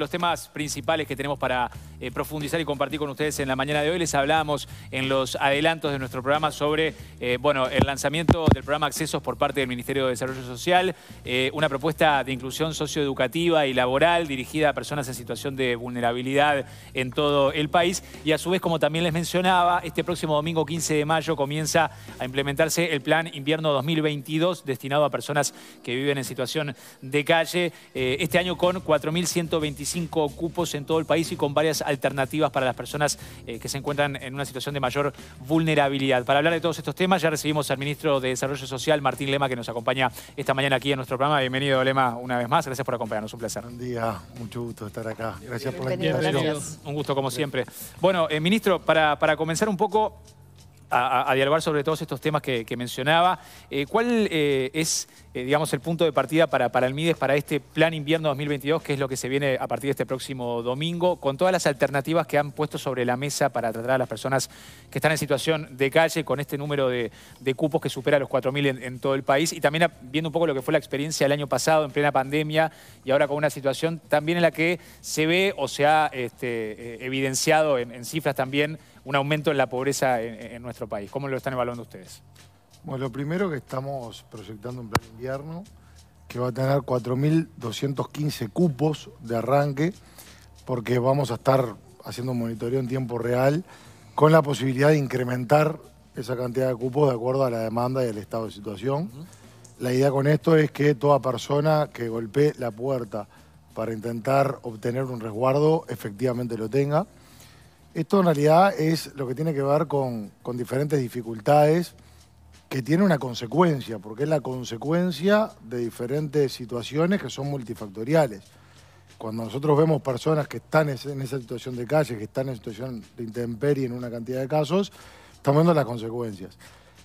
los temas principales que tenemos para eh, profundizar y compartir con ustedes en la mañana de hoy. Les hablábamos en los adelantos de nuestro programa sobre eh, bueno, el lanzamiento del programa Accesos por parte del Ministerio de Desarrollo Social, eh, una propuesta de inclusión socioeducativa y laboral dirigida a personas en situación de vulnerabilidad en todo el país. Y a su vez, como también les mencionaba, este próximo domingo 15 de mayo comienza a implementarse el Plan Invierno 2022 destinado a personas que viven en situación de calle. este año con 4.125 cupos en todo el país y con varias alternativas para las personas eh, que se encuentran en una situación de mayor vulnerabilidad. Para hablar de todos estos temas ya recibimos al ministro de Desarrollo Social, Martín Lema, que nos acompaña esta mañana aquí en nuestro programa. Bienvenido, Lema, una vez más. Gracias por acompañarnos, un placer. Buen día, mucho gusto estar acá. Gracias por la invitación. Un gusto, como siempre. Bueno, eh, ministro, para, para comenzar un poco... A, dialogar sobre todos estos temas que, mencionaba. Eh, ¿Cuál es eh, digamos, el punto de partida para, el MIDES, para este plan invierno 2022, que es lo que se viene a partir de este próximo domingo, con todas las alternativas que han puesto sobre la mesa para tratar a las personas que están en situación de calle, con este número de, cupos que supera los 4.000 en, todo el país, y también viendo un poco lo que fue la experiencia el año pasado en plena pandemia y ahora con una situación también en la que se ve o se ha este, eh, evidenciado en, cifras también un aumento en la pobreza en nuestro país. ¿Cómo lo están evaluando ustedes? Bueno, lo primero que estamos proyectando un plan invierno que va a tener 4.215 cupos de arranque porque vamos a estar haciendo un monitoreo en tiempo real con la posibilidad de incrementar esa cantidad de cupos de acuerdo a la demanda y al estado de situación. La idea con esto es que toda persona que golpee la puerta para intentar obtener un resguardo efectivamente lo tenga. Esto en realidad es lo que tiene que ver con diferentes dificultades que tiene una consecuencia, porque es la consecuencia de diferentes situaciones que son multifactoriales. Cuando nosotros vemos personas que están en esa situación de calle, que están en situación de intemperie en una cantidad de casos, estamos viendo las consecuencias.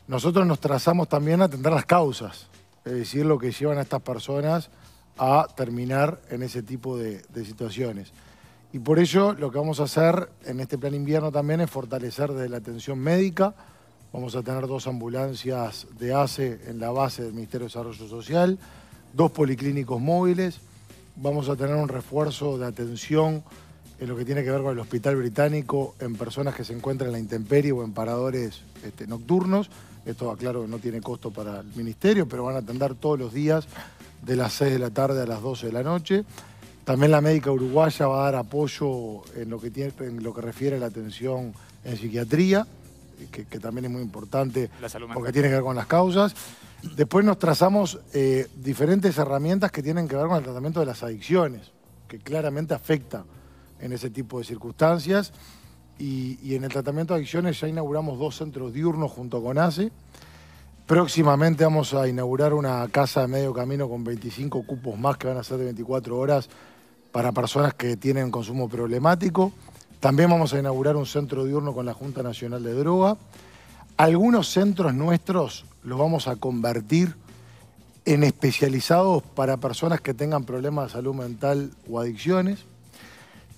Nosotros nos trazamos también a atender las causas, es decir, lo que llevan a estas personas a terminar en ese tipo de, de situaciones. Y por ello lo que vamos a hacer en este plan invierno también es fortalecer desde la atención médica, Vamos a tener dos ambulancias de ACE en la base del Ministerio de Desarrollo Social, dos policlínicos móviles, vamos a tener un refuerzo de atención en lo que tiene que ver con el hospital británico en personas que se encuentran en la intemperie o en paradores este, nocturnos. Esto aclaro no tiene costo para el ministerio, pero van a atender todos los días de las 6 de la tarde a las 12 de la noche. También la médica uruguaya va a dar apoyo en lo que, en lo que refiere a la atención en psiquiatría que, también es muy importante porque tiene que ver con las causas. Después nos trazamos eh, diferentes herramientas que tienen que ver con el tratamiento de las adicciones, que claramente afecta en ese tipo de circunstancias. Y, y, en el tratamiento de adicciones ya inauguramos dos centros diurnos junto con ACE. Próximamente vamos a inaugurar una casa de medio camino con 25 cupos más que van a ser de 24 horas para personas que tienen consumo problemático. También vamos a inaugurar un centro diurno con la Junta Nacional de Droga. Algunos centros nuestros los vamos a convertir en especializados para personas que tengan problemas de salud mental o adicciones.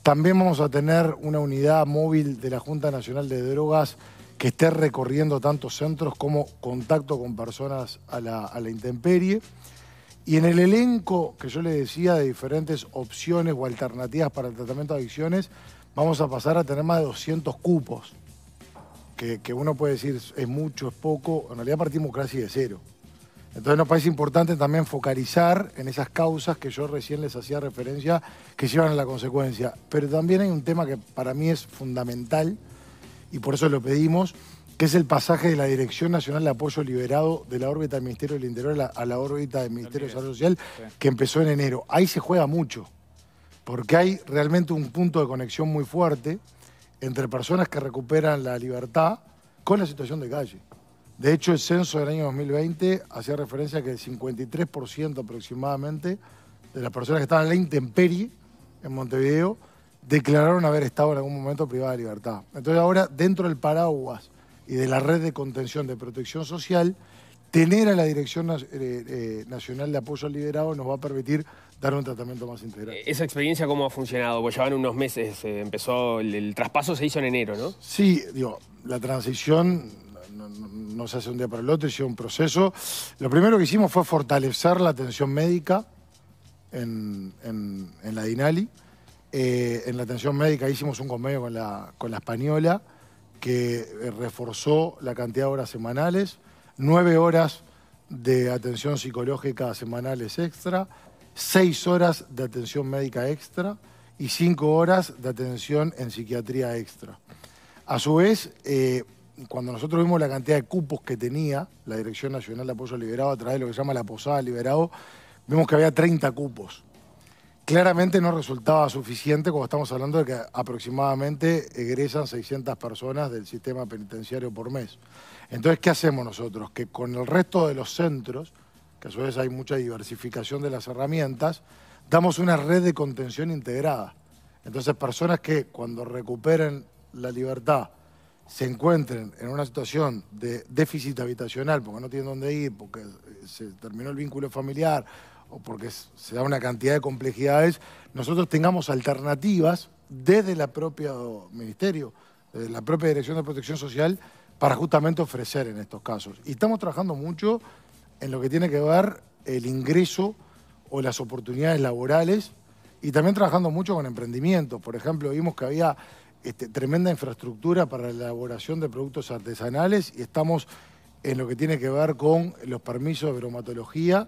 También vamos a tener una unidad móvil de la Junta Nacional de Drogas que esté recorriendo tantos centros como contacto con personas a la, a la intemperie. Y en el elenco que yo le decía de diferentes opciones o alternativas para el tratamiento de adicciones, vamos a pasar a tener más de 200 cupos, que, uno puede decir es mucho, es poco, en realidad partimos casi de cero. Entonces nos parece importante también focalizar en esas causas que yo recién les hacía referencia, que llevan a la consecuencia. Pero también hay un tema que para mí es fundamental, y por eso lo pedimos, que es el pasaje de la Dirección Nacional de Apoyo Liberado de la órbita del Ministerio del Interior a la órbita del Ministerio de Salud Social, que empezó en enero. Ahí se juega mucho porque hay realmente un punto de conexión muy fuerte entre personas que recuperan la libertad con la situación de calle. De hecho, el censo del año 2020 hacía referencia a que el 53% aproximadamente de las personas que estaban en la intemperie en Montevideo declararon haber estado en algún momento privada de libertad. Entonces ahora, dentro del paraguas y de la red de contención de protección social, tener a la Dirección eh, eh, Nacional de Apoyo al Liberado nos va a permitir dar un tratamiento más integral. Eh, ¿Esa experiencia cómo ha funcionado? Pues llevan unos meses, eh, empezó, el, traspaso se hizo en enero, ¿no? Sí, digo, la transición no, se hace un día para el otro, es un proceso. Lo primero que hicimos fue fortalecer la atención médica en, la DINALI. Eh, en la atención médica hicimos un convenio con la española que reforzó la cantidad de horas semanales, nueve horas de atención psicológica semanales extra, seis horas de atención médica extra y cinco horas de atención en psiquiatría extra. A su vez, eh, cuando nosotros vimos la cantidad de cupos que tenía la Dirección Nacional de Apoyo Liberado a través de lo que se llama la Posada Liberado, vimos que había 30 cupos. Claramente no resultaba suficiente cuando estamos hablando de que aproximadamente egresan 600 personas del sistema penitenciario por mes. Entonces, ¿qué hacemos nosotros? Que con el resto de los centros, que a su vez hay mucha diversificación de las herramientas, damos una red de contención integrada. Entonces, personas que cuando recuperen la libertad se encuentren en una situación de déficit habitacional, porque no tienen dónde ir, porque se terminó el vínculo familiar o porque se da una cantidad de complejidades, nosotros tengamos alternativas desde el propio ministerio, desde la propia Dirección de Protección Social, para justamente ofrecer en estos casos. Y estamos trabajando mucho en lo que tiene que ver el ingreso o las oportunidades laborales y también trabajando mucho con emprendimientos. Por ejemplo, vimos que había este, tremenda infraestructura para la elaboración de productos artesanales y estamos en lo que tiene que ver con los permisos de bromatología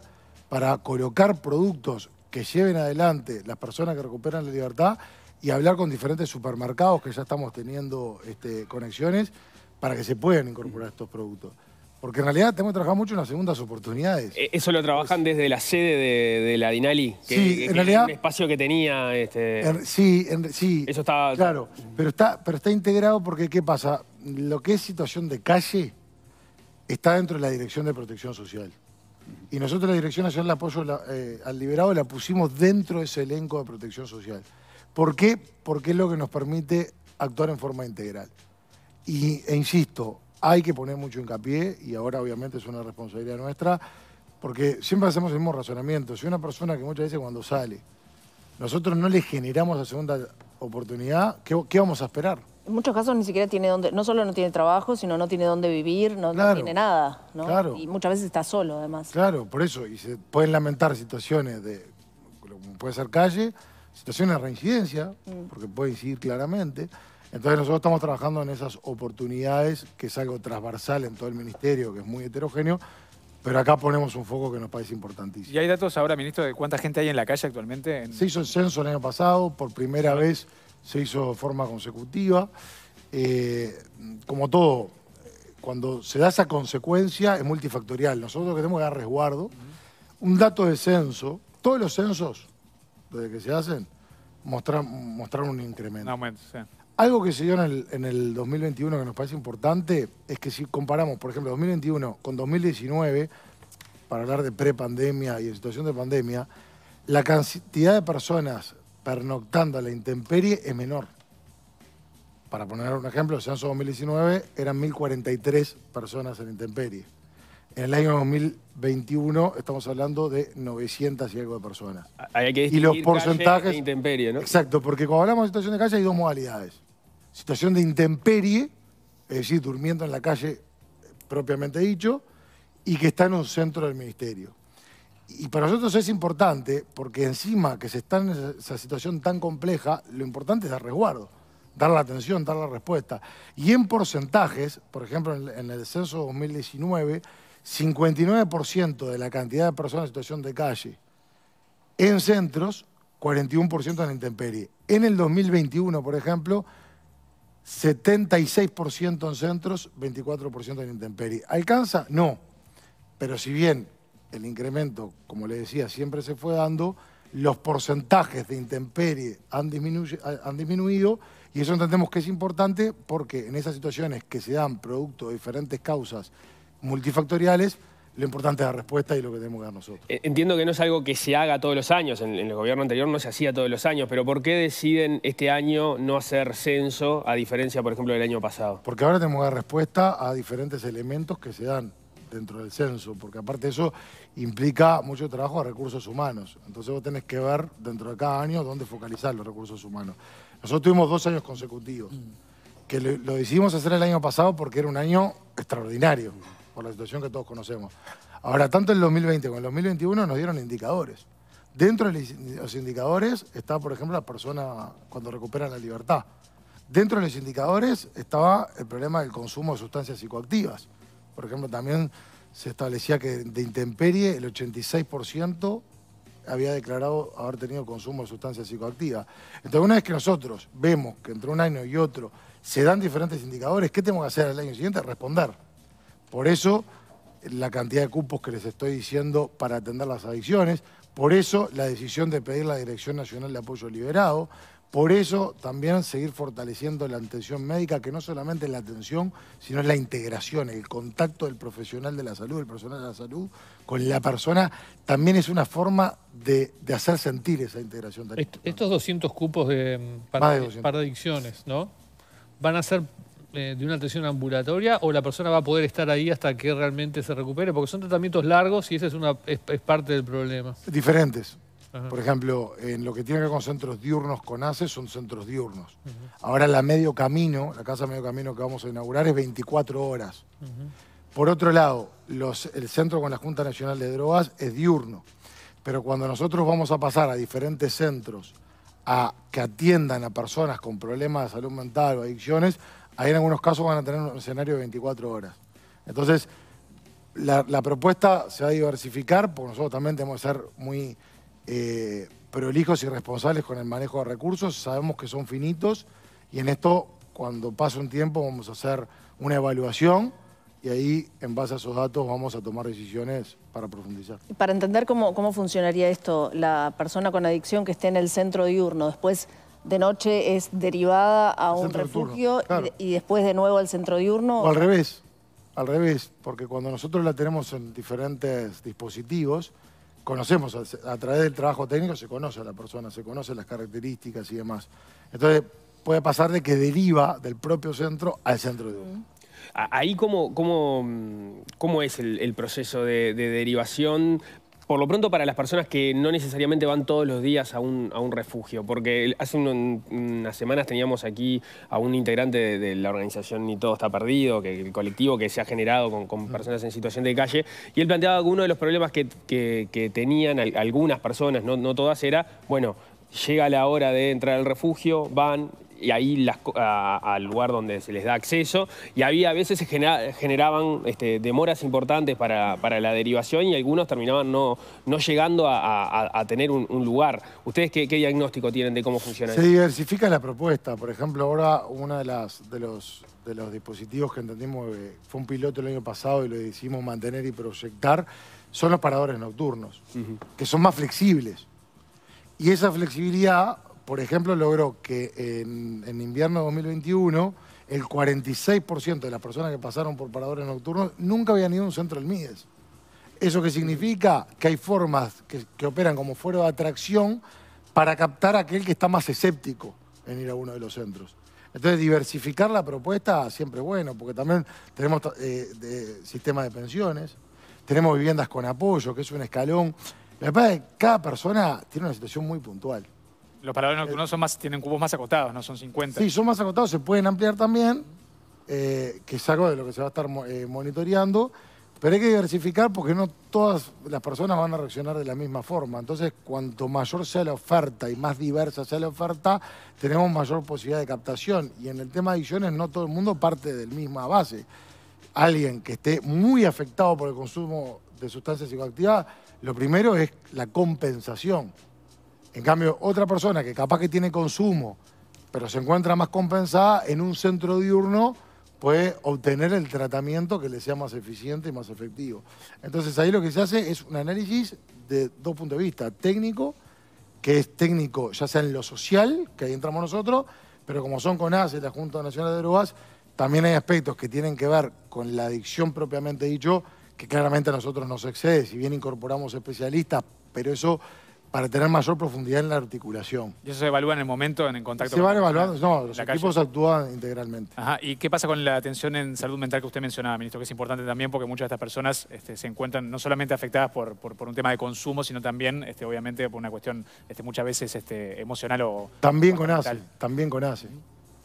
para colocar productos que lleven adelante las personas que recuperan la libertad y hablar con diferentes supermercados que ya estamos teniendo este, conexiones para que se puedan incorporar estos productos. Porque en realidad tenemos trabajado mucho en las segundas oportunidades. Eh, eso lo trabajan desde la sede de, la Dinali, que, en es un espacio que tenía. Este, sí, sí. Eso está. Claro, pero está, pero está integrado porque, ¿qué pasa? Lo que es situación de calle está dentro de la Dirección de Protección Social. Y nosotros la Dirección Nacional de Apoyo eh, al Liberado la pusimos dentro de ese elenco de protección social. ¿Por qué? Porque es lo que nos permite actuar en forma integral. Y, e insisto, hay que poner mucho hincapié y ahora obviamente es una responsabilidad nuestra, porque siempre hacemos el mismo razonamiento. Si una persona que muchas veces cuando sale, nosotros no le generamos la segunda oportunidad, ¿qué, vamos a esperar? En muchos casos ni siquiera tiene donde, no solo no tiene trabajo, sino no tiene dónde vivir, no, tiene nada, Y muchas veces está solo además. Claro, por eso, y se pueden lamentar situaciones de, puede ser calle, situaciones de reincidencia, mm. porque puede incidir claramente, entonces nosotros estamos trabajando en esas oportunidades, que es algo transversal en todo el ministerio, que es muy heterogéneo, pero acá ponemos un foco que nos parece importantísimo. ¿Y hay datos ahora, ministro, de cuánta gente hay en la calle actualmente? Se hizo el censo el año pasado, por primera vez se hizo de forma consecutiva. Eh, como todo, cuando se da esa consecuencia es multifactorial. Nosotros tenemos que dar resguardo. Un dato de censo, todos los censos, desde que se hacen, mostraron un incremento. Un aumento, sí. Algo que se dio en el, 2021 que nos parece importante es que si comparamos, por ejemplo, 2021 con 2019, para hablar de prepandemia y en situación de pandemia, la cantidad de personas pernoctando a la intemperie es menor. Para poner un ejemplo, el censo 2019 eran 1.043 personas en intemperie. En el año 2021 estamos hablando de 900 y algo de personas. Hay que y los porcentajes. E intemperie, ¿no? Exacto, porque cuando hablamos de situación de calle hay dos modalidades situación de intemperie, es decir, durmiendo en la calle propiamente dicho, y que está en un centro del ministerio. Y para nosotros es importante, porque encima que se está en esa situación tan compleja, lo importante es dar resguardo, dar la atención, dar la respuesta. Y en porcentajes, por ejemplo, en el censo 2019, 59% de la cantidad de personas en situación de calle en centros, 41% en intemperie. En el 2021, por ejemplo, 76% en centros, 24% en intemperie. ¿Alcanza? No. Pero si bien el incremento, como le decía, siempre se fue dando, los porcentajes de intemperie han, han disminuido y eso entendemos que es importante porque en esas situaciones que se dan producto de diferentes causas multifactoriales, lo importante es la respuesta y lo que tenemos que dar nosotros. Eh, entiendo que no es algo que se haga todos los años, en, el gobierno anterior no se hacía todos los años, pero ¿por qué deciden este año no hacer censo a diferencia, por ejemplo, del año pasado? Porque ahora tenemos que dar respuesta a diferentes elementos que se dan dentro del censo, porque aparte eso implica mucho trabajo a recursos humanos. Entonces vos tenés que ver dentro de cada año dónde focalizar los recursos humanos. Nosotros tuvimos dos años consecutivos, mm. que lo, lo decidimos hacer el año pasado porque era un año extraordinario por la situación que todos conocemos. Ahora, tanto el 2020 como el 2021 nos dieron indicadores. Dentro de los indicadores está, por ejemplo, la persona cuando recupera la libertad. Dentro de los indicadores estaba el problema del consumo de sustancias psicoactivas. Por ejemplo, también se establecía que de intemperie el 86% había declarado haber tenido consumo de sustancias psicoactivas. Entonces, una vez que nosotros vemos que entre un año y otro se dan diferentes indicadores, ¿qué tenemos que hacer el año siguiente? Responder. Por eso la cantidad de cupos que les estoy diciendo para atender las adicciones, por eso la decisión de pedir la Dirección Nacional de Apoyo Liberado, por eso también seguir fortaleciendo la atención médica, que no solamente es la atención, sino es la integración, el contacto del profesional de la salud, el personal de la salud, con la persona, también es una forma de, hacer sentir esa integración. estos 200 cupos de, mm, para adicciones, ¿no? Van a ser eh, de una atención ambulatoria o la persona va a poder estar ahí hasta que realmente se recupere? Porque son tratamientos largos y esa es, una, es, parte del problema. Diferentes. Por ejemplo, en lo que tiene que ver con centros diurnos con ACE son centros diurnos. Ahora la medio camino, la casa medio camino que vamos a inaugurar es 24 horas. Por otro lado, los, el centro con la Junta Nacional de Drogas es diurno. Pero cuando nosotros vamos a pasar a diferentes centros a que atiendan a personas con problemas de salud mental o adicciones, ahí en algunos casos van a tener un escenario de 24 horas. Entonces, la, propuesta se va a diversificar, porque nosotros también tenemos que ser muy eh, prolijos y responsables con el manejo de recursos, sabemos que son finitos, y en esto, cuando pase un tiempo, vamos a hacer una evaluación y ahí, en base a esos datos, vamos a tomar decisiones para profundizar. Para entender cómo, cómo funcionaría esto, la persona con adicción que esté en el centro diurno, después de noche es derivada a un refugio y, después de nuevo al centro diurno. O al revés, al revés, porque cuando nosotros la tenemos en diferentes dispositivos, conocemos, a, través del trabajo técnico se conoce a la persona, se conocen las características y demás. Entonces puede pasar de que deriva del propio centro al centro diurno. Ahí, ¿cómo, cómo, cómo es el, proceso de derivación por lo pronto para las personas que no necesariamente van todos los días a un, refugio, porque hace unas semanas teníamos aquí a un integrante de, la organización Ni Todo Está Perdido, que el colectivo que se ha generado con, personas en situación de calle, y él planteaba que uno de los problemas que, tenían algunas personas, no, no todas, era, bueno, llega la hora de entrar al refugio, van, y ahí al lugar donde se les da acceso. Y había a veces se generaban este, demoras importantes para, para, la derivación y algunos terminaban no, no llegando a, tener un, lugar. ¿Ustedes qué, diagnóstico tienen de cómo funciona se Se diversifica la propuesta. Por ejemplo, ahora uno de, de, los, de los dispositivos que entendimos fue un piloto el año pasado y lo decidimos mantener y proyectar son los paradores nocturnos, que son más flexibles. Y esa flexibilidad por ejemplo, logró que en, invierno de 2021 el 46% de las personas que pasaron por paradores nocturnos nunca habían ido a un centro del Mides. ¿Eso que significa? Que hay formas que, operan como fuero de atracción para captar a aquel que está más escéptico en ir a uno de los centros. Entonces, diversificar la propuesta siempre es bueno, porque también tenemos eh, sistemas de pensiones, tenemos viviendas con apoyo, que es un escalón. La verdad es que cada persona tiene una situación muy puntual. Los que nocturnos eh, son más, tienen cubos más acotados, no son 50. Sí, son más acotados, se pueden ampliar también, eh, que es algo de lo que se va a estar eh, monitoreando, pero hay que diversificar porque no todas las personas van a reaccionar de la misma forma. Entonces, cuanto mayor sea la oferta y más diversa sea la oferta, tenemos mayor posibilidad de captación. Y en el tema de adicciones, no todo el mundo parte del misma base. Alguien que esté muy afectado por el consumo de sustancias psicoactivas, lo primero es la compensación. En cambio, otra persona que capaz que tiene consumo, pero se encuentra más compensada en un centro diurno, puede obtener el tratamiento que le sea más eficiente y más efectivo. Entonces ahí lo que se hace es un análisis de dos puntos de vista, técnico, que es técnico ya sea en lo social, que ahí entramos nosotros, pero como son con la Junta Nacional de Drogas, también hay aspectos que tienen que ver con la adicción propiamente dicho, que claramente a nosotros nos excede, si bien incorporamos especialistas, pero eso para tener mayor profundidad en la articulación. ¿Y eso se evalúa en el momento, en el contacto? Se van evaluando, no, los equipos actúan integralmente. Ajá, ¿y qué pasa con la atención en salud mental que usted mencionaba, ministro? Que es importante también porque muchas de estas personas este, se encuentran no solamente afectadas por, por, un tema de consumo, sino también, este, obviamente, por una cuestión este, muchas veces emocional o... También con ACE, también con ACE.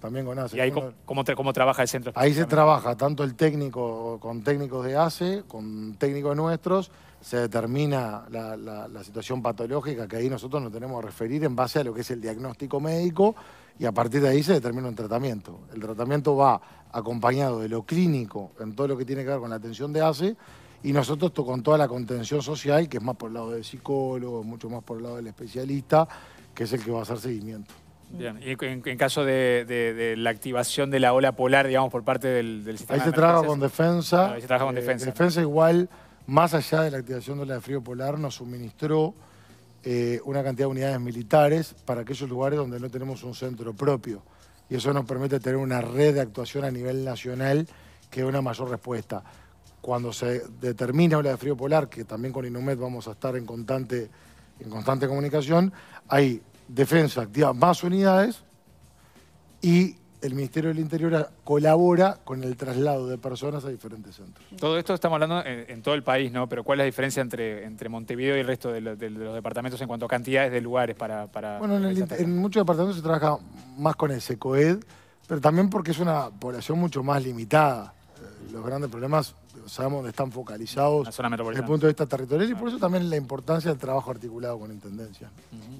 También con ¿Y ahí cómo, cómo, trabaja el centro? Ahí se trabaja tanto el técnico, con técnicos de ACE, con técnicos nuestros, se determina la, situación patológica, que ahí nosotros nos tenemos que referir en base a lo que es el diagnóstico médico y a partir de ahí se determina un tratamiento. El tratamiento va acompañado de lo clínico en todo lo que tiene que ver con la atención de ACE y nosotros con toda la contención social, que es más por el lado del psicólogo, mucho más por el lado del especialista, que es el que va a hacer seguimiento. Bien. Y en, caso de, la activación de la ola polar, digamos, por parte del, del sistema. Ahí se trabaja con defensa. ahí se trabaja con eh, defensa. defensa igual más allá de la activación de la de frío polar, nos suministró eh, una cantidad de unidades militares para aquellos lugares donde no tenemos un centro propio. Y eso nos permite tener una red de actuación a nivel nacional que dé una mayor respuesta. Cuando se determina ola de frío polar, que también con Inumet vamos a estar en constante, en constante comunicación, hay defensa activa más unidades y el Ministerio del Interior colabora con el traslado de personas a diferentes centros. Todo esto estamos hablando en, todo el país, ¿no? Pero ¿cuál es la diferencia entre, entre Montevideo y el resto de, los departamentos en cuanto a cantidades de lugares para... bueno, en, en, muchos departamentos se trabaja más con el SECOED, pero también porque es una población mucho más limitada. Eh, los grandes problemas sabemos dónde están focalizados desde el punto de vista territorial y por eso también la importancia del trabajo articulado con Intendencia.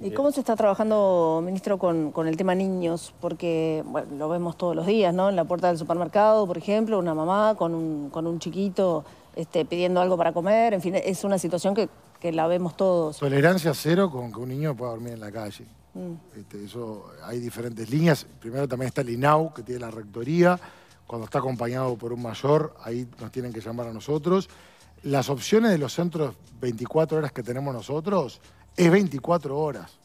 ¿Y cómo se está trabajando, ministro, con, el tema niños? Porque lo vemos todos los días, ¿no? En la puerta del supermercado, por ejemplo, una mamá con un, chiquito este, pidiendo algo para comer, en fin, es una situación que, la vemos todos. Tolerancia cero con que un niño pueda dormir en la calle. Mm. Este, eso hay diferentes líneas. Primero también está el INAU, que tiene la rectoría cuando está acompañado por un mayor, ahí nos tienen que llamar a nosotros. Las opciones de los centros 24 horas que tenemos nosotros es 24 horas.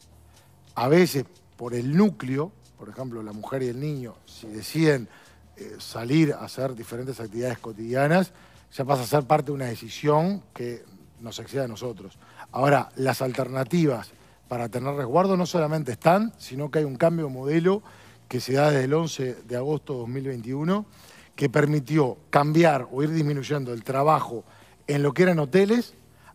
A veces por el núcleo, por ejemplo, la mujer y el niño, si deciden eh, salir a hacer diferentes actividades cotidianas, ya pasa a ser parte de una decisión que nos excede a nosotros. Ahora, las alternativas para tener resguardo no solamente están, sino que hay un cambio de modelo que se da desde el 11 de agosto de 2021, que permitió cambiar o ir disminuyendo el trabajo en lo que eran hoteles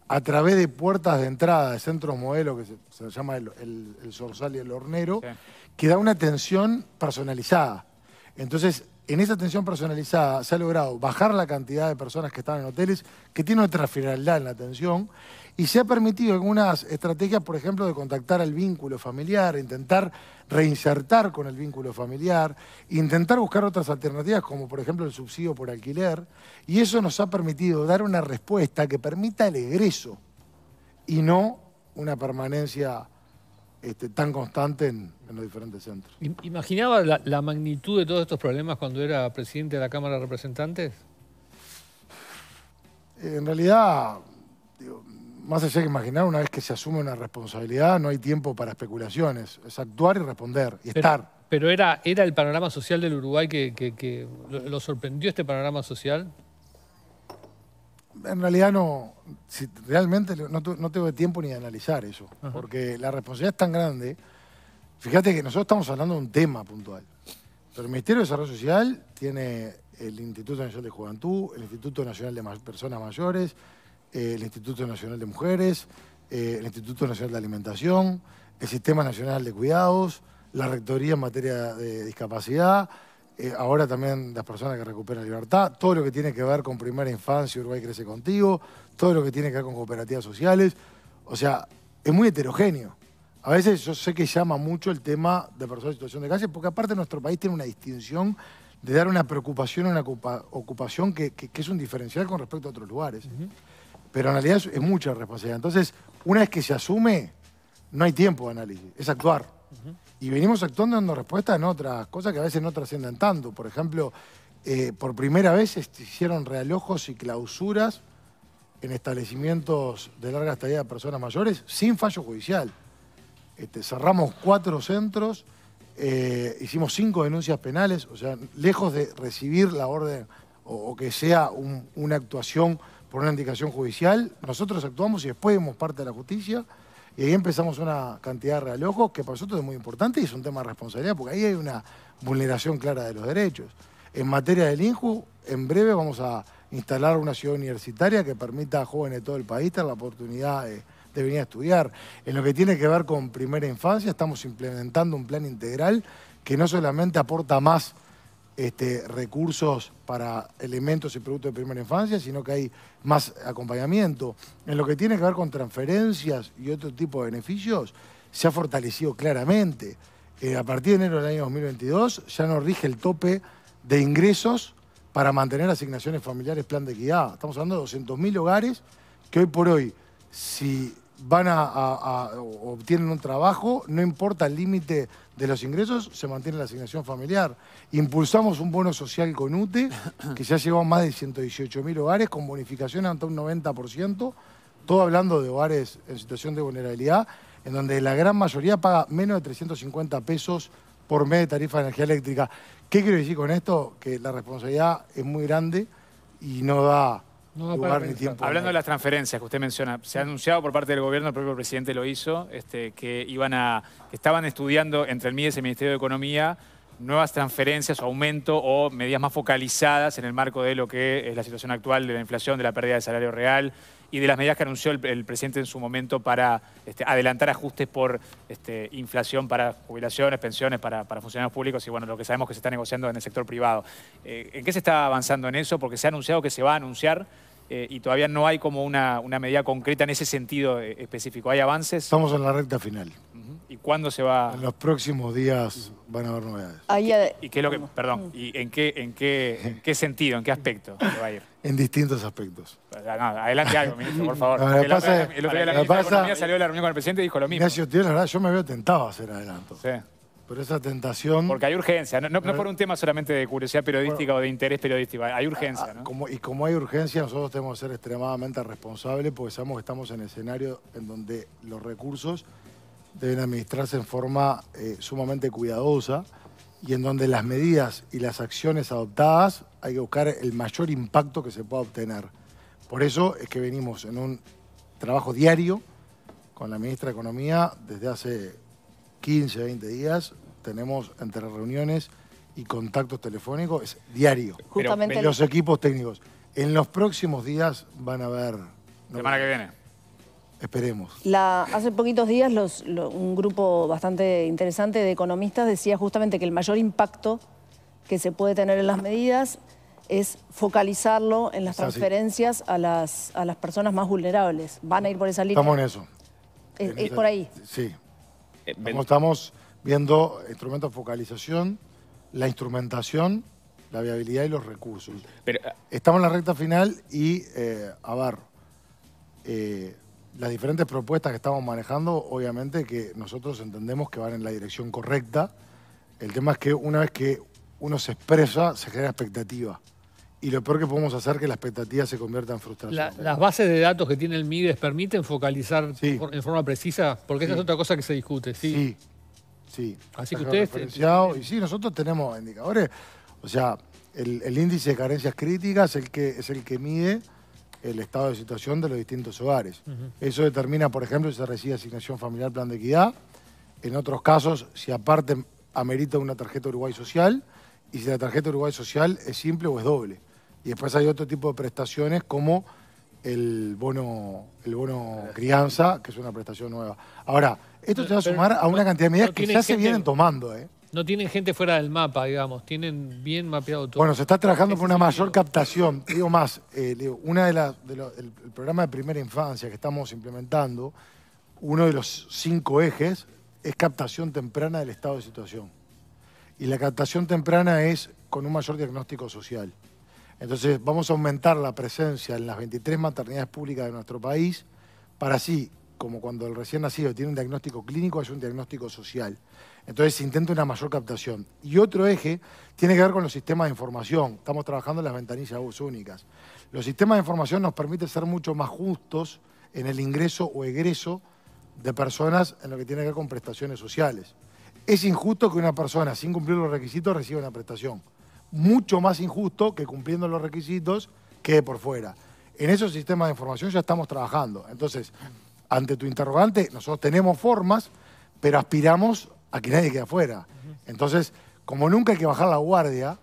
a través de puertas de entrada de centros modelo, que se, llama el, el, Sorsal y el Hornero, que da una atención personalizada. Entonces, en esa atención personalizada se ha logrado bajar la cantidad de personas que están en hoteles, que tiene otra finalidad en la atención, y se ha permitido algunas estrategias, por ejemplo, de contactar al vínculo familiar, intentar reinsertar con el vínculo familiar, intentar buscar otras alternativas, como por ejemplo el subsidio por alquiler, y eso nos ha permitido dar una respuesta que permita el egreso y no una permanencia este, tan constante en, los diferentes centros. ¿Imaginaba la, magnitud de todos estos problemas cuando era presidente de la Cámara de Representantes? Eh, en realidad, más allá que imaginar, una vez que se asume una responsabilidad no hay tiempo para especulaciones, es actuar y responder y estar pero era, era el panorama social del Uruguay que, lo sorprendió este panorama social en realidad no, realmente no, tengo tiempo ni de analizar eso, porque la responsabilidad es tan grande. Fíjate que nosotros estamos hablando de un tema puntual, pero el Ministerio de Desarrollo Social tiene el Instituto Nacional de Juventud, el Instituto Nacional de Personas Mayores, eh, el Instituto Nacional de Mujeres, eh, el Instituto Nacional de Alimentación, el Sistema Nacional de Cuidados, la Rectoría en materia de discapacidad, eh, ahora también las personas que recuperan libertad, todo lo que tiene que ver con primera infancia, Uruguay crece contigo, todo lo que tiene que ver con cooperativas sociales, o sea, es muy heterogéneo. A veces yo sé que llama mucho el tema de personas en situación de calle, porque aparte nuestro país tiene una distinción de dar una preocupación una ocupación que, es un diferencial con respecto a otros lugares. Pero en realidad es, mucha responsabilidad. Entonces, una vez que se asume, no hay tiempo de análisis, es actuar y venimos actuando dando respuesta en otras cosas que a veces no trascienden tanto. Por ejemplo, eh, por primera vez se hicieron realojos y clausuras en establecimientos de larga estadía de personas mayores sin fallo judicial. Este, cerramos cuatro centros, eh, hicimos cinco denuncias penales, o sea, lejos de recibir la orden o, que sea una actuación por una indicación judicial, nosotros actuamos y después vemos parte de la justicia. Y ahí empezamos una cantidad de realojos que para nosotros es muy importante y es un tema de responsabilidad, porque ahí hay una vulneración clara de los derechos. En materia del INJU, en breve vamos a instalar una ciudad universitaria que permita a jóvenes de todo el país tener la oportunidad de, de venir a estudiar. En lo que tiene que ver con primera infancia, estamos implementando un plan integral que no solamente aporta más este, recursos para elementos y productos de primera infancia, sino que hay más acompañamiento. En lo que tiene que ver con transferencias y otro tipo de beneficios, se ha fortalecido claramente. Eh, a partir de enero del año 2022 ya no rige el tope de ingresos para mantener asignaciones familiares plan de equidad. Estamos hablando de 200.000 hogares que hoy por hoy, si van a, a, a obtienen un trabajo, no importa el límite de los ingresos se mantiene la asignación familiar. Impulsamos un bono social con UTE que ya llegó a más de 118.000 hogares con bonificación hasta un 90%, todo hablando de hogares en situación de vulnerabilidad, en donde la gran mayoría paga menos de 350 pesos por mes de tarifa de energía eléctrica. ¿Qué quiero decir con esto? Que la responsabilidad es muy grande y no da no ni tiempo. Hablando de las transferencias que usted menciona, se ha anunciado por parte del gobierno, el propio presidente lo hizo, este, que iban a, que estaban estudiando entre el MIDES y el Ministerio de Economía nuevas transferencias, o aumento o medidas más focalizadas en el marco de lo que es la situación actual de la inflación, de la pérdida de salario real y de las medidas que anunció el, presidente en su momento para este, adelantar ajustes por este, inflación para jubilaciones, pensiones, para, para, funcionarios públicos y bueno, lo que sabemos que se está negociando en el sector privado. Eh, ¿En qué se está avanzando en eso? Porque se ha anunciado que se va a anunciar eh, y todavía no hay como una, una, medida concreta en ese sentido eh, específico. ¿Hay avances? Estamos en la recta final. ¿Y cuándo se va...? En los próximos días van a haber novedades. Ahí ¿Y qué es lo que, perdón, mm. ¿y en qué, en qué, qué sentido, en qué aspecto se va a ir? en distintos aspectos. adelante algo, ministro, por favor. el otro día la Economía salió de la reunión con el presidente y dijo lo mismo. Gracias, tío, la verdad, yo me había tentado a hacer adelanto. Sí. Pero esa tentación... Porque hay urgencia, no, no, por un tema solamente de curiosidad periodística o de interés periodístico, hay urgencia, ah, y como hay urgencia, nosotros tenemos que ser extremadamente responsables porque sabemos que estamos en escenario en donde los recursos deben administrarse en forma eh, sumamente cuidadosa y en donde las medidas y las acciones adoptadas hay que buscar el mayor impacto que se pueda obtener. Por eso es que venimos en un trabajo diario con la ministra de Economía desde hace 15, 20 días, tenemos entre reuniones y contactos telefónicos, es diario. Justamente los equipos técnicos. En los próximos días van a ver... Semana que viene. Esperemos. hace poquitos días un grupo bastante interesante de economistas decía justamente que el mayor impacto que se puede tener en las medidas es focalizarlo en las transferencias a las, a las personas más vulnerables. ¿Van a ir por esa línea? Estamos en eso. Es, por ahí. Sí, eh, Como estamos viendo eh, instrumentos de focalización, la instrumentación, la viabilidad y los recursos. Ah, estamos en la recta final y, eh, a ver, las diferentes propuestas que estamos manejando, obviamente que nosotros entendemos que van en la dirección correcta. El tema es que una vez que uno se expresa, se genera expectativa y lo peor que podemos hacer es que la expectativa se convierta en frustración. las bases de datos que tiene el MIDES permiten focalizar en forma precisa, porque esa es otra cosa que se discute. Sí, sí. sí. Así que ustedes... Y sí, nosotros tenemos indicadores, o sea, el, índice de carencias críticas el que, es el que mide el estado de situación de los distintos hogares. Eso determina, por ejemplo, si se recibe asignación familiar plan de equidad, en otros casos, si aparte amerita una tarjeta Uruguay Social, y si la tarjeta Uruguay Social es simple o es doble. Y después hay otro tipo de prestaciones como el bono, el bono crianza, que es una prestación nueva. Ahora, esto se va a sumar a una cantidad de medidas que ya se vienen tomando. ¿eh? No tienen gente fuera del mapa, digamos, tienen bien mapeado todo. Bueno, se está trabajando por una mayor captación. digo más, eh, una de las, el, programa de primera infancia que estamos implementando, uno de los cinco ejes es captación temprana del estado de situación. Y la captación temprana es con un mayor diagnóstico social. Entonces vamos a aumentar la presencia en las 23 maternidades públicas de nuestro país para así, como cuando el recién nacido tiene un diagnóstico clínico, es un diagnóstico social. Entonces se intenta una mayor captación. Y otro eje tiene que ver con los sistemas de información. Estamos trabajando en las ventanillas únicas. Los sistemas de información nos permiten ser mucho más justos en el ingreso o egreso de personas en lo que tiene que ver con prestaciones sociales. Es injusto que una persona sin cumplir los requisitos reciba una prestación mucho más injusto que cumpliendo los requisitos quede por fuera. En esos sistemas de información ya estamos trabajando. Entonces, ante tu interrogante, nosotros tenemos formas, pero aspiramos a que nadie quede afuera. Entonces, como nunca hay que bajar la guardia,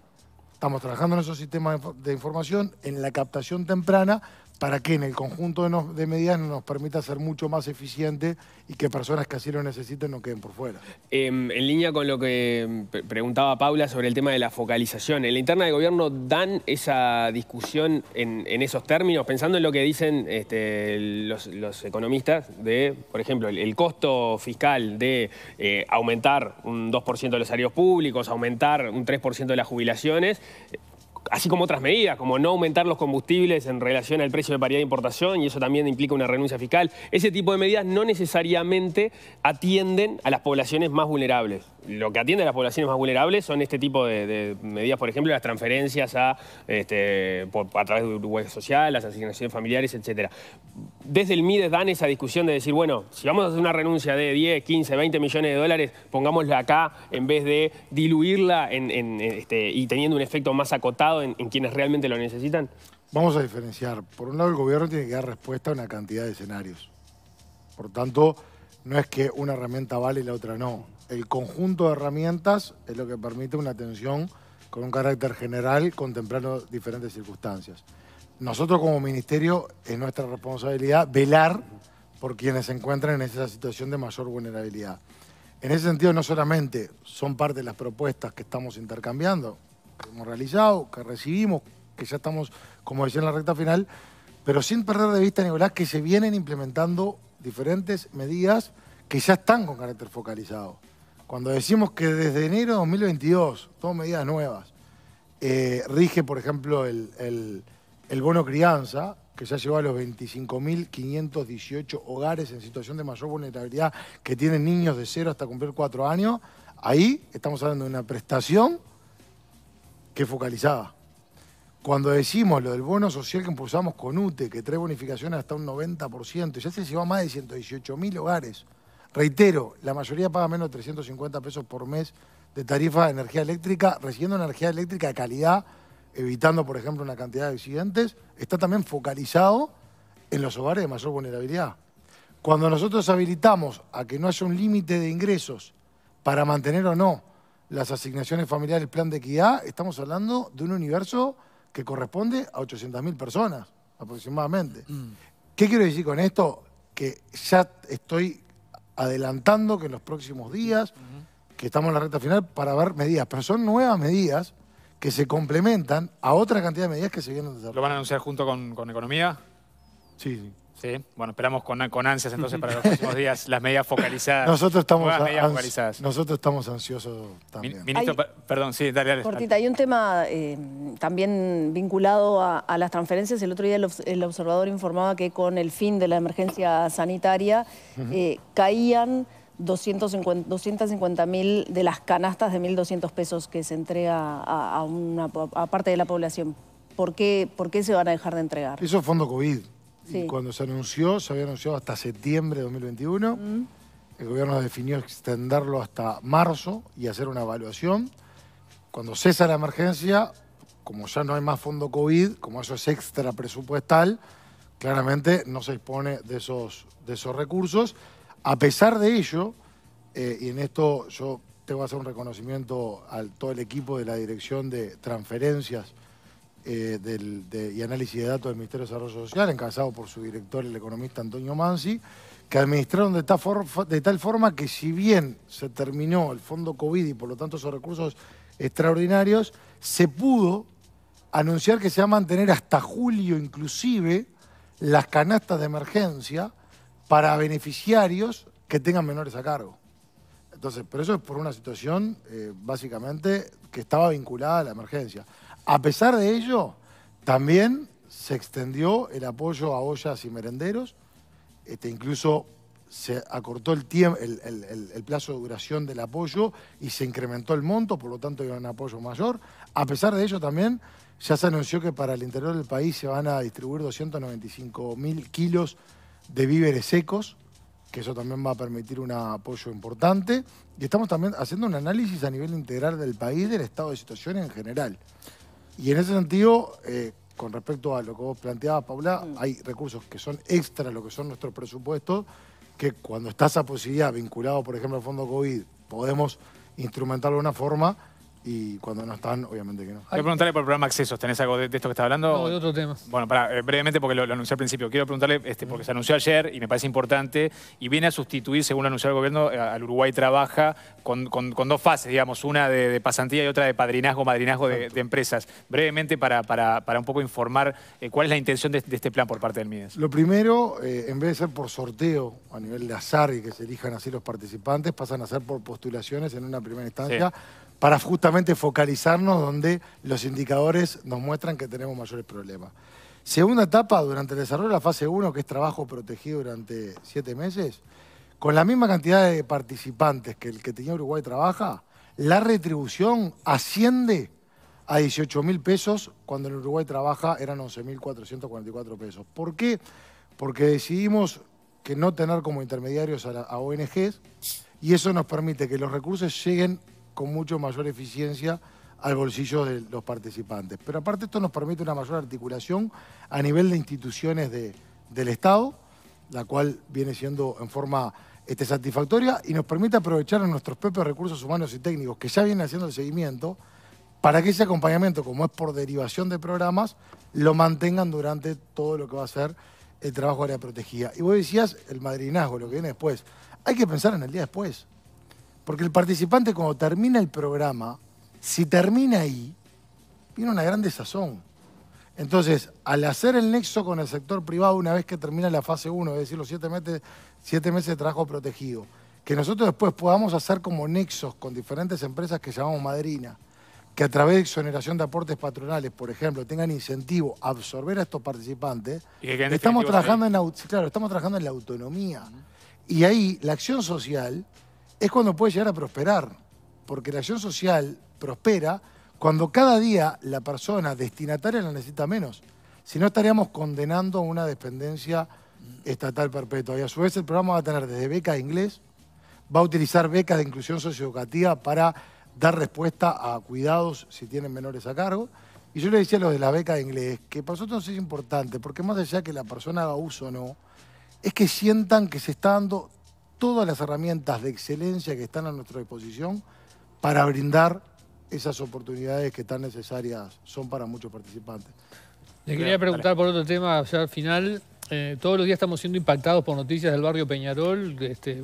estamos trabajando en esos sistemas de información, en la captación temprana, para que en el conjunto de, nos, de, medidas nos permita ser mucho más eficiente y que personas que así lo necesiten no queden por fuera. Em, en línea con lo que em, preguntaba Paula sobre el tema de la focalización, ¿en la interna de gobierno dan esa discusión en, esos términos, pensando en lo que dicen este, los, economistas de, por ejemplo, el, costo fiscal de eh, aumentar un 2% de los salarios públicos, aumentar un 3% de las jubilaciones? así como otras medidas, como no aumentar los combustibles en relación al precio de paridad de importación, y eso también implica una renuncia fiscal. Ese tipo de medidas no necesariamente atienden a las poblaciones más vulnerables lo que atiende a las poblaciones más vulnerables son este tipo de, medidas, por ejemplo, las transferencias a, este, a través de web Social, las asignaciones familiares, etc. Desde el MIDES dan esa discusión de decir, bueno, si vamos a hacer una renuncia de 10, 15, 20 millones de dólares, pongámosla acá en vez de diluirla este, y teniendo un efecto más acotado en quienes realmente lo necesitan. Vamos a diferenciar. Por un lado, el gobierno tiene que dar respuesta a una cantidad de escenarios. Por tanto, no es que una herramienta vale y la otra no el conjunto de herramientas es lo que permite una atención con un carácter general, contemplando diferentes circunstancias. Nosotros como ministerio es nuestra responsabilidad velar por quienes se encuentran en esa situación de mayor vulnerabilidad. En ese sentido, no solamente son parte de las propuestas que estamos intercambiando, que hemos realizado, que recibimos, que ya estamos, como decía, en la recta final, pero sin perder de vista, Nicolás, que se vienen implementando diferentes medidas que ya están con carácter focalizado. Cuando decimos que desde enero de 2022, todas medidas nuevas, eh, rige, por ejemplo, el, bono crianza, que ya llevado a los 25.518 hogares en situación de mayor vulnerabilidad que tienen niños de cero hasta cumplir cuatro años, ahí estamos hablando de una prestación que es focalizada. Cuando decimos lo del bono social que impulsamos con UTE, que trae bonificaciones hasta un 90%, ya se llevó a más de 118.000 hogares Reitero, la mayoría paga menos de 350 pesos por mes de tarifa de energía eléctrica, recibiendo energía eléctrica de calidad, evitando, por ejemplo, una cantidad de accidentes, está también focalizado en los hogares de mayor vulnerabilidad. Cuando nosotros habilitamos a que no haya un límite de ingresos para mantener o no las asignaciones familiares plan de equidad, estamos hablando de un universo que corresponde a 800.000 personas aproximadamente. Mm. ¿Qué quiero decir con esto? Que ya estoy adelantando que en los próximos días, que estamos en la recta final, para ver medidas. Pero son nuevas medidas que se complementan a otra cantidad de medidas que se vienen desarrollando. ¿Lo van a anunciar junto con, con Economía? Sí, sí bueno, esperamos con, con ansias entonces para los próximos días las medidas focalizadas. Nosotros estamos, Nosotros estamos ansiosos también. Ministro, perdón, sí, dale, Cortita, hay un tema eh, también vinculado a, las transferencias. El otro día el, observador informaba que con el fin de la emergencia sanitaria eh, caían 250.000 de las canastas de 1.200 pesos que se entrega a, una parte de la población. ¿Por qué, ¿Por qué se van a dejar de entregar? Eso es fondo COVID. Y cuando se anunció, se había anunciado hasta septiembre de 2021. Mm. El gobierno definió extenderlo hasta marzo y hacer una evaluación. Cuando cesa la emergencia, como ya no hay más fondo COVID, como eso es extra presupuestal, claramente no se dispone de esos, de esos recursos. A pesar de ello, eh, y en esto yo tengo que hacer un reconocimiento a todo el equipo de la Dirección de Transferencias eh, y análisis de datos del Ministerio de Desarrollo Social, encabezado por su director, el economista Antonio Mansi, que administraron de tal, forma, que si bien se terminó el fondo COVID y por lo tanto esos recursos extraordinarios, se pudo anunciar que se va a mantener hasta julio inclusive las canastas de emergencia para beneficiarios que tengan menores a cargo. Entonces, pero eso es por una situación eh, básicamente que estaba vinculada a la emergencia. A pesar de ello, también se extendió el apoyo a ollas y merenderos, este, incluso se acortó el, el, plazo de duración del apoyo y se incrementó el monto, por lo tanto hay un apoyo mayor. A pesar de ello también ya se anunció que para el interior del país se van a distribuir 295 mil kilos de víveres secos, que eso también va a permitir un apoyo importante. Y estamos también haciendo un análisis a nivel integral del país, del estado de situación en general. Y en ese sentido, eh, con respecto a lo que vos planteabas, Paula, mm. hay recursos que son extra lo que son nuestros presupuestos, que cuando está esa posibilidad vinculado, por ejemplo, al fondo COVID, podemos instrumentarlo de una forma y cuando no están, obviamente que no. Quiero preguntarle por el programa Accesos. ¿Tenés algo de, esto que está hablando? No, de otro tema. Bueno, eh, brevemente, porque lo, anuncié al principio. Quiero preguntarle, este, porque mm. se anunció ayer y me parece importante, y viene a sustituir, según lo anunció el gobierno, eh, al Uruguay Trabaja con, dos fases, digamos, una de, pasantía y otra de padrinazgo, madrinazgo de, empresas. Brevemente, para, para, un poco informar eh, cuál es la intención de, este plan por parte del MIDES. Lo primero, en vez de ser por sorteo a nivel de azar y que se elijan así los participantes, pasan a ser por postulaciones en una primera instancia para justamente focalizarnos donde los indicadores nos muestran que tenemos mayores problemas. Segunda etapa, durante el desarrollo de la fase 1, que es trabajo protegido durante siete meses, con la misma cantidad de participantes que el que tenía Uruguay trabaja, la retribución asciende a 18 mil pesos, cuando en Uruguay trabaja eran 11.444 pesos. ¿Por qué? Porque decidimos que no tener como intermediarios a ONGs y eso nos permite que los recursos lleguen con mucho mayor eficiencia al bolsillo de los participantes. Pero aparte esto nos permite una mayor articulación a nivel de instituciones de, del Estado, la cual viene siendo en forma este, satisfactoria y nos permite aprovechar nuestros propios recursos humanos y técnicos que ya vienen haciendo el seguimiento para que ese acompañamiento, como es por derivación de programas, lo mantengan durante todo lo que va a ser el trabajo de área protegida. Y vos decías el madrinazgo, lo que viene después. Hay que pensar en el día después. Porque el participante cuando termina el programa, si termina ahí, viene una gran desazón. Entonces, al hacer el nexo con el sector privado, una vez que termina la fase 1, es decir, los siete meses, siete meses de trabajo protegido, que nosotros después podamos hacer como nexos con diferentes empresas que llamamos madrina, que a través de exoneración de aportes patronales, por ejemplo, tengan incentivo a absorber a estos participantes, claro, estamos trabajando en la autonomía. Y ahí la acción social es cuando puede llegar a prosperar, porque la acción social prospera cuando cada día la persona destinataria la necesita menos. Si no, estaríamos condenando a una dependencia estatal perpetua. Y a su vez el programa va a tener desde beca de inglés, va a utilizar becas de inclusión socioeducativa para dar respuesta a cuidados si tienen menores a cargo. Y yo le decía a los de la beca de inglés, que para nosotros es importante, porque más allá de que la persona haga uso o no, es que sientan que se está dando todas las herramientas de excelencia que están a nuestra disposición para brindar esas oportunidades que tan necesarias son para muchos participantes. Le quería preguntar por otro tema, ya al final, eh, todos los días estamos siendo impactados por noticias del barrio Peñarol, este,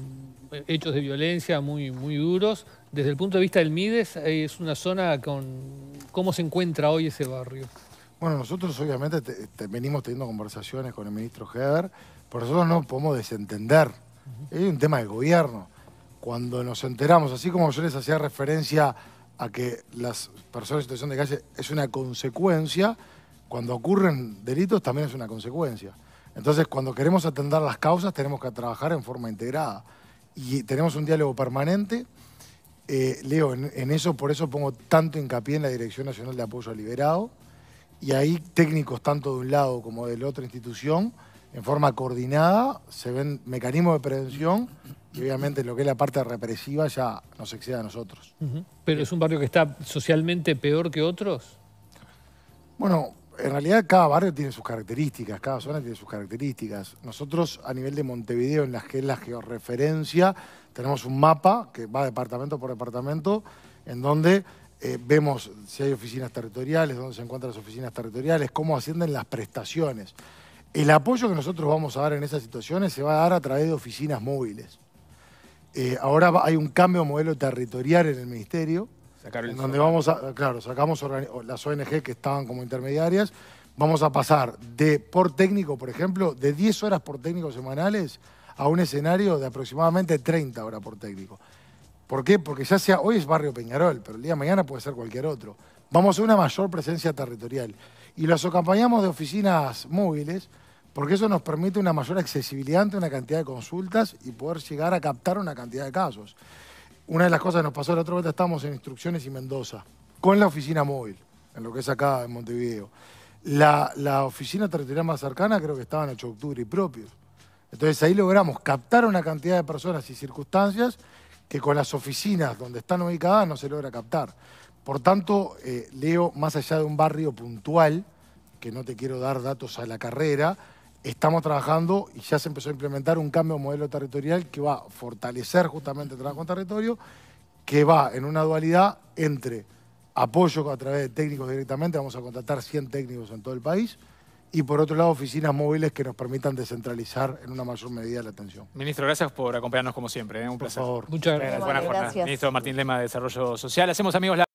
hechos de violencia muy, muy duros. Desde el punto de vista del Mides, eh, es una zona con... ¿Cómo se encuentra hoy ese barrio? Bueno, nosotros obviamente venimos teniendo conversaciones con el ministro Heber, por nosotros no podemos desentender es un tema de gobierno. Cuando nos enteramos, así como yo les hacía referencia a que las personas en situación de calle es una consecuencia, cuando ocurren delitos también es una consecuencia. Entonces, cuando queremos atender las causas, tenemos que trabajar en forma integrada. Y tenemos un diálogo permanente. Eh, Leo, en, eso, por eso pongo tanto hincapié en la Dirección Nacional de Apoyo al Liberado. Y hay técnicos tanto de un lado como de la otra institución en forma coordinada, se ven mecanismos de prevención y obviamente lo que es la parte represiva ya nos excede a nosotros. ¿Pero es un barrio que está socialmente peor que otros? Bueno, en realidad cada barrio tiene sus características, cada zona tiene sus características. Nosotros a nivel de Montevideo, en las que es la georreferencia, tenemos un mapa que va departamento por departamento, en donde eh, vemos si hay oficinas territoriales, dónde se encuentran las oficinas territoriales, cómo ascienden las prestaciones. El apoyo que nosotros vamos a dar en esas situaciones se va a dar a través de oficinas móviles. Eh, ahora hay un cambio de modelo territorial en el ministerio, en donde vamos a, claro, sacamos las ONG que estaban como intermediarias, vamos a pasar de por técnico, por ejemplo, de 10 horas por técnico semanales a un escenario de aproximadamente 30 horas por técnico. ¿Por qué? Porque ya sea, hoy es Barrio Peñarol, pero el día de mañana puede ser cualquier otro. Vamos a una mayor presencia territorial. Y los acompañamos de oficinas móviles porque eso nos permite una mayor accesibilidad ante una cantidad de consultas y poder llegar a captar una cantidad de casos. Una de las cosas que nos pasó la otra vez, estábamos en Instrucciones y Mendoza, con la oficina móvil, en lo que es acá en Montevideo. La, la oficina territorial más cercana creo que estaba en 8 de octubre y propio. Entonces ahí logramos captar una cantidad de personas y circunstancias que con las oficinas donde están ubicadas no se logra captar. Por tanto, eh, Leo, más allá de un barrio puntual, que no te quiero dar datos a la carrera, estamos trabajando y ya se empezó a implementar un cambio de modelo territorial que va a fortalecer justamente el trabajo en territorio, que va en una dualidad entre apoyo a través de técnicos directamente, vamos a contratar 100 técnicos en todo el país, y por otro lado oficinas móviles que nos permitan descentralizar en una mayor medida la atención. Ministro, gracias por acompañarnos como siempre, ¿eh? un placer. Muchas gracias. Ministro Martín Lema de Desarrollo Social. Hacemos amigos